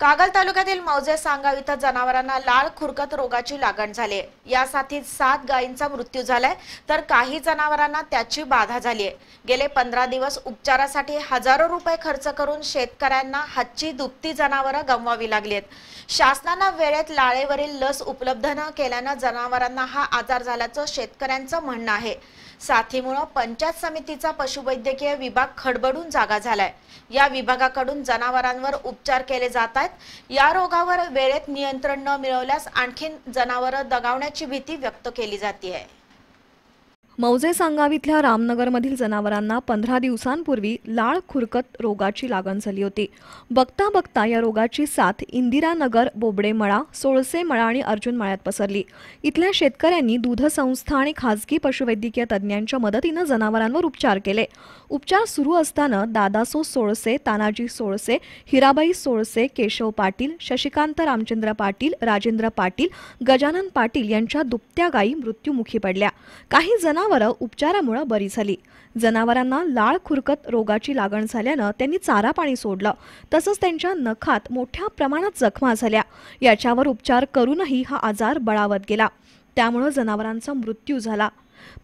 कागल तालुक्यातील मौजे सांगाव इथं जनावरांना लाळ खुरकत रोगाची लागण झाली आहे यासाठी सात गायींचा मृत्यू झालाय तर काही जनावरांना त्याची बाधा झाली आहे गेले पंधरा दिवस उपचारासाठी हजारो रुपये खर्च करून शेतकऱ्यांना हच्ची दुप्ती जनावरं गमवावी लागली आहेत शासनानं वेळेत लाळेवरील लस उपलब्ध न केल्यानं जनावरांना हा आजार झाल्याचं शेतकऱ्यांचं म्हणणं आहे साथीमुळं पंचायत समितीचा पशुवैद्यकीय विभाग खडबडून जागा झालाय या विभागाकडून जनावरांवर उपचार केले जात आहेत या रोगावर वेळेत नियंत्रण न मिळवल्यास आणखीन जनावरं दगावण्याची भीती व्यक्त केली जाते मौजे सांगावीतल्या रामनगरमधील जनावरांना पंधरा दिवसांपूर्वी लाळ खुरकत रोगाची लागण झाली होती बघता बघता या रोगाची साथ इंदिरानगर सोळसे मळा आणि अर्जुन मळ्यात पसरली इथल्या शेतकऱ्यांनी दूध संस्था आणि खासगी पशुवैद्यकीय तज्ज्ञांच्या मदतीनं जनावरांवर उपचार केले उपचार सुरू असताना दादासो सोळसे तानाजी सोळसे हिराबाई सोळसे केशव पाटील शशिकांत रामचंद्र पाटील राजेंद्र पाटील गजानन पाटील यांच्या दुपत्या गायी मृत्युमुखी पडल्या काही जना जनावरं उपचारामुळं बरी झाली जनावरांना लाळ खुरकत रोगाची लागण झाल्यानं त्यांनी चारा पाणी सोडलं तसंच त्यांच्या नखात मोठ्या प्रमाणात जखमा झाल्या याच्यावर उपचार करूनही हा आजार बळावत गेला त्यामुळं जनावरांचा मृत्यू झाला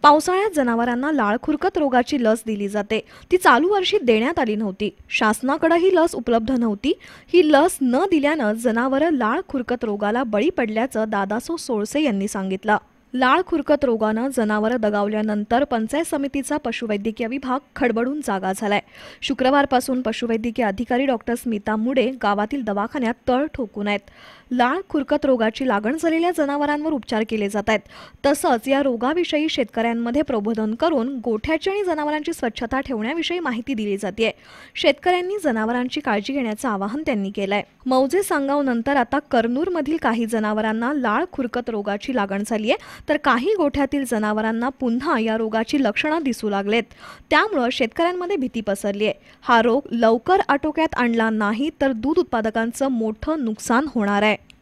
पावसाळ्यात जनावरांना लाळखुरकत रोगाची लस दिली जाते ती चालू वर्षी देण्यात आली नव्हती शासनाकडे ही लस उपलब्ध नव्हती ही लस न दिल्यानं जनावरं खुरकत रोगाला बळी पडल्याचं दादासो सोळसे यांनी सांगितलं लाळ खुरकत रोगानं जनावरं दगावल्यानंतर पंचायत समितीचा पशुवैद्यकीय विभाग खडबडून जागा झालाय शुक्रवारपासून पशुवैद्यकीय अधिकारी डॉक्टर स्मिता मुडे गावातील दवाखान्यात तळ ठोकून आहेत लाळ खुरकत रोगाची लागण झालेल्या जनावरांवर उपचार केले जात आहेत तसंच या रोगाविषयी शेतकऱ्यांमध्ये प्रबोधन करून गोठ्याची आणि जनावरांची स्वच्छता ठेवण्याविषयी माहिती दिली जाते शेतकऱ्यांनी जनावरांची काळजी घेण्याचं आवाहन त्यांनी केलंय मौजे सांगावनंतर आता कर्नूरमधील काही जनावरांना लाळ खुरकत रोगाची लागण झाली आहे तर काही गोठ्यातील जनावरांना पुन्हा या रोगाची लक्षणं दिसू लागलेत त्यामुळं शेतकऱ्यांमध्ये भीती पसरली आहे हा रोग लवकर आटोक्यात आणला नाही तर दूध उत्पादकांचं मोठं नुकसान होणार आहे